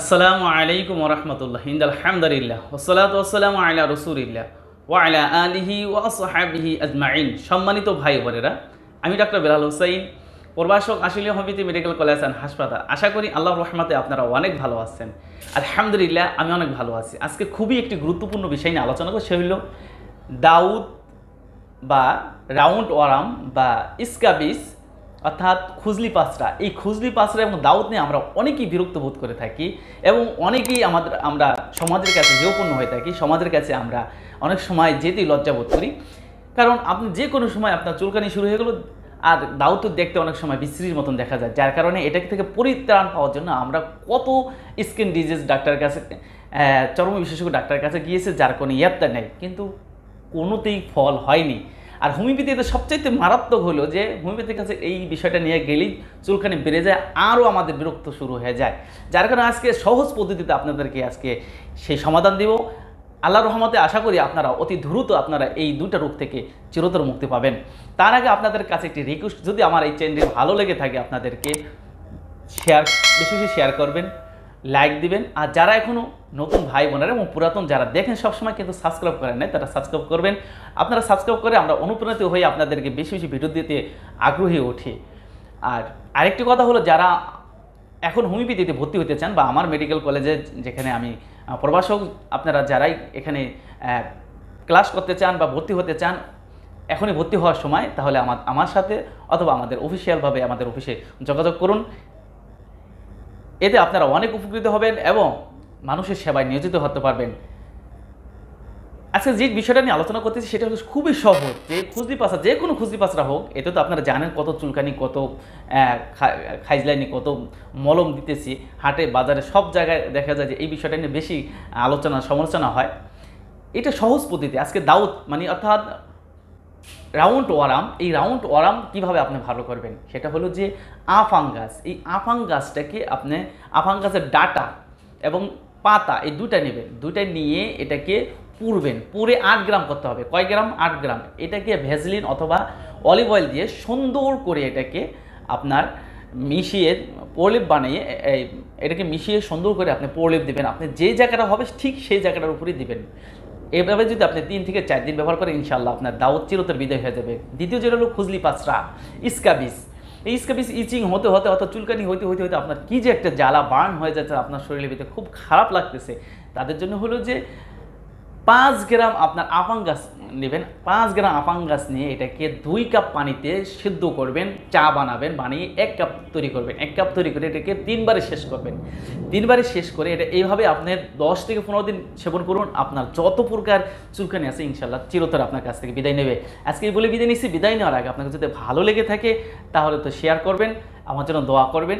আসসালামু আলাইকুম রহমতুল্লাহ হিন্দ আলহামদুলিল্লাহ ওসলাত ওসালাম আলা রসুলিল্লাহ ওয়ালা আলিহি ওয়াসাহাবিহি আজমাইন সম্মানিত ভাই বোনেরা আমি ডক্টর বেলাল হুসাইন প্রভাষক আশিল হবিতি মেডিকেল কলেজ অ্যান্ড হাসপাতাল আশা করি আল্লাহ রহমাতে আপনারা অনেক ভালো আছেন আলহামদুলিল্লাহ আমি অনেক ভালো আছি আজকে খুবই একটি গুরুত্বপূর্ণ বিষয় নিয়ে আলোচনা করছি হইল দাউদ বা রাউন্ড ওয়ারাম বা ইস্কাবিস অর্থাৎ খুজলি পাঁচরা এই খুজলি পাঁচরা এবং দাউদ নিয়ে আমরা অনেকেই বিরক্ত বোধ করে থাকি এবং অনেকেই আমাদের আমরা সমাজের কাছে হেউপূর্ণ হয়ে থাকি সমাজের কাছে আমরা অনেক সময় যেতেই বোধ করি কারণ আপনি যে কোনো সময় আপনার চুলকানি শুরু হয়ে গেল আর দাউদ দেখতে অনেক সময় বিশ্রীর মতন দেখা যায় যার কারণে এটাকে থেকে পরিত্রাণ পাওয়ার জন্য আমরা কত স্কিন ডিজিজ ডাক্তারের কাছে চর্ম বিশেষজ্ঞ ডাক্তারের কাছে গিয়েছে যার কোনো ইয়াপ্তা নেই কিন্তু কোনোতেই ফল হয়নি আর হোমিওপ্যাথিতে সবচাইতে মারাত্মক হলো যে হোমিওপ্যাথির কাছে এই বিষয়টা নিয়ে গেলেই চুলখানি বেড়ে যায় আরও আমাদের বিরক্ত শুরু হয়ে যায় যার কারণে আজকে সহজ পদ্ধতিতে আপনাদেরকে আজকে সেই সমাধান দেব আল্লাহ রহমতে আশা করি আপনারা অতি দ্রুত আপনারা এই দুটা রোগ থেকে চিরতর মুক্তি পাবেন তার আগে আপনাদের কাছে একটি রিকোয়েস্ট যদি আমার এই চ্যানেলটি ভালো লেগে থাকে আপনাদেরকে শেয়ার বেশি বেশি শেয়ার করবেন লাইক দিবেন আর যারা এখনও নতুন ভাই বোনেরা এবং পুরাতন যারা দেখেন সবসময় কিন্তু সাবস্ক্রাইব করেন নাই তারা সাবস্ক্রাইব করবেন আপনারা সাবস্ক্রাইব করে আমরা অনুপ্রাণিত হয়ে আপনাদেরকে বেশি বেশি ভিডিও দিতে আগ্রহী উঠি আর আরেকটি কথা হলো যারা এখন হোমিওপ্যাথিতে ভর্তি হতে চান বা আমার মেডিকেল কলেজে যেখানে আমি প্রভাষক আপনারা যারাই এখানে ক্লাস করতে চান বা ভর্তি হতে চান এখনই ভর্তি হওয়ার সময় তাহলে আমার আমার সাথে অথবা আমাদের অফিসিয়ালভাবে আমাদের অফিসে যোগাযোগ করুন এতে আপনারা অনেক উপকৃত হবেন এবং মানুষের সেবায় নিয়োজিত হতে পারবেন আজকে যে বিষয়টা নিয়ে আলোচনা করতেছি সেটা হচ্ছে খুবই সহজ যে খুজলি পাশা যে কোনো খুজলি পাশরা হোক এটা তো আপনারা জানেন কত চুলকানি কত খাইজলাইনি কত মলম দিতেছি হাটে বাজারে সব জায়গায় দেখা যায় যে এই বিষয়টা নিয়ে বেশি আলোচনা সমালোচনা হয় এটা সহজ পদ্ধতি আজকে দাউদ মানে অর্থাৎ রাউন্ড ওয়ারাম এই রাউন্ড ওয়ারাম কিভাবে আপনি ভালো করবেন সেটা হলো যে আফাঙ্গাস এই আফাঙ্গাসটাকে আপনি আফাঙ্গাসের ডাটা এবং পাতা এই দুটা নেবেন দুটা নিয়ে এটাকে পুরবেন পুরে আট গ্রাম করতে হবে কয় গ্রাম আট গ্রাম এটাকে ভেজলিন অথবা অলিভ অয়েল দিয়ে সুন্দর করে এটাকে আপনার মিশিয়ে প্রলেপ বানিয়ে এটাকে মিশিয়ে সুন্দর করে আপনি প্রলেপ দেবেন আপনি যে জায়গাটা হবে ঠিক সেই জায়গাটার উপরেই দেবেন এভাবে যদি আপনি তিন থেকে চার দিন ব্যবহার করেন ইনশাল্লাহ আপনার দাওয়াত চিরতর বিদায় হয়ে যাবে দ্বিতীয় যেটা হলো খুজলি পাঁচরা ইস্কাবিস এই স্কাবিস ইচিং হতে হতে অর্থাৎ চুলকানি হইতে হইতে হইতে আপনার কী যে একটা জ্বালা বার্ন হয়ে যাচ্ছে আপনার শরীরের ভিতরে খুব খারাপ লাগতেছে তাদের জন্য হলো যে পাঁচ গ্রাম আপনার গাছ নেবেন পাঁচ গ্রাম আপাঙ্গাস নিয়ে এটাকে দুই কাপ পানিতে সিদ্ধ করবেন চা বানাবেন বানিয়ে এক কাপ তৈরি করবেন এক কাপ তৈরি করে এটাকে তিনবারে শেষ করবেন তিনবারে শেষ করে এটা এইভাবে আপনার দশ থেকে পনেরো দিন সেবন করুন আপনার যত প্রকার চুলকানি আছে ইনশাল্লাহ চিরতর আপনার কাছ থেকে বিদায় নেবে আজকে বলে বিদায় নিচ্ছি বিদায় নেওয়ার আগে আপনাকে যদি ভালো লেগে থাকে তাহলে তো শেয়ার করবেন আমার জন্য দোয়া করবেন